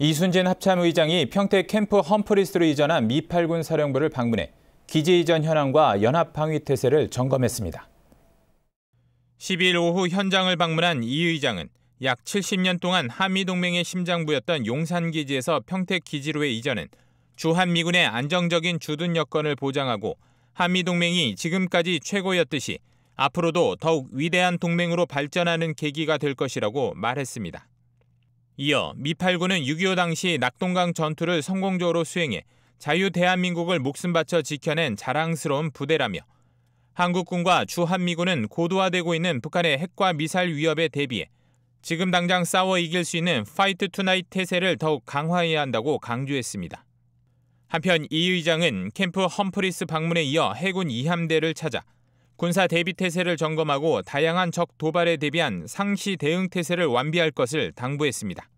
이순진 합참의장이 평택 캠프 험프리스로 이전한 미8군 사령부를 방문해 기지 이전 현황과 연합 방위 태세를 점검했습니다. 12일 오후 현장을 방문한 이 의장은 약 70년 동안 한미동맹의 심장부였던 용산기지에서 평택기지로의 이전은 주한미군의 안정적인 주둔 여건을 보장하고 한미동맹이 지금까지 최고였듯이 앞으로도 더욱 위대한 동맹으로 발전하는 계기가 될 것이라고 말했습니다. 이어 미8군은6.25 당시 낙동강 전투를 성공적으로 수행해 자유 대한민국을 목숨 바쳐 지켜낸 자랑스러운 부대라며 한국군과 주한미군은 고도화되고 있는 북한의 핵과 미사일 위협에 대비해 지금 당장 싸워 이길 수 있는 파이트 투나잇 태세를 더욱 강화해야 한다고 강조했습니다. 한편 이 의장은 캠프 험프리스 방문에 이어 해군 2함대를 찾아 군사 대비 태세를 점검하고 다양한 적 도발에 대비한 상시 대응 태세를 완비할 것을 당부했습니다.